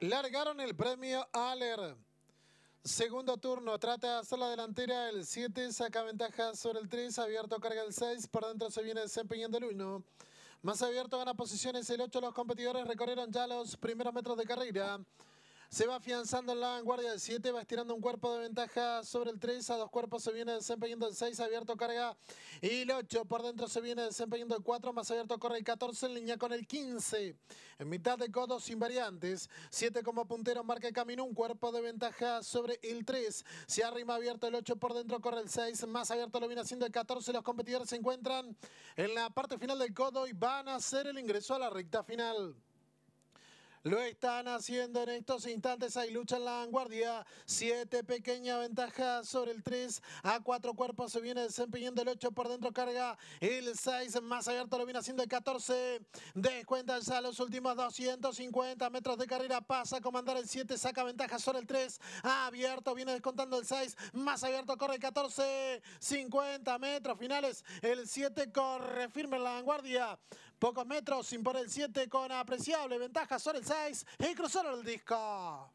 Largaron el premio ALER. Segundo turno, trata de hacer la delantera el 7, saca ventaja sobre el 3, abierto carga el 6, por dentro se viene desempeñando el 1. Más abierto gana posiciones el 8, los competidores recorrieron ya los primeros metros de carrera. Se va afianzando en la vanguardia del 7, va estirando un cuerpo de ventaja sobre el 3, a dos cuerpos se viene desempeñando el 6, abierto carga y el 8, por dentro se viene desempeñando el 4, más abierto corre el 14 en línea con el 15. En mitad de codos sin variantes, 7 como puntero marca el camino, un cuerpo de ventaja sobre el 3, se arrima abierto el 8, por dentro corre el 6, más abierto lo viene haciendo el 14, los competidores se encuentran en la parte final del codo y van a hacer el ingreso a la recta final. Lo están haciendo en estos instantes. ahí lucha en la vanguardia. Siete pequeña ventaja sobre el 3. A cuatro cuerpos se viene desempeñando el 8 por dentro. Carga el 6. Más abierto lo viene haciendo el 14. Descuenta a los últimos 250 metros de carrera. Pasa a comandar el 7. Saca ventaja sobre el 3. Abierto viene descontando el 6. Más abierto corre el 14. 50 metros finales. El 7 corre firme en la vanguardia. Pocos metros sin por el 7 con apreciable ventaja sobre el 2006 y cruzaron el disco.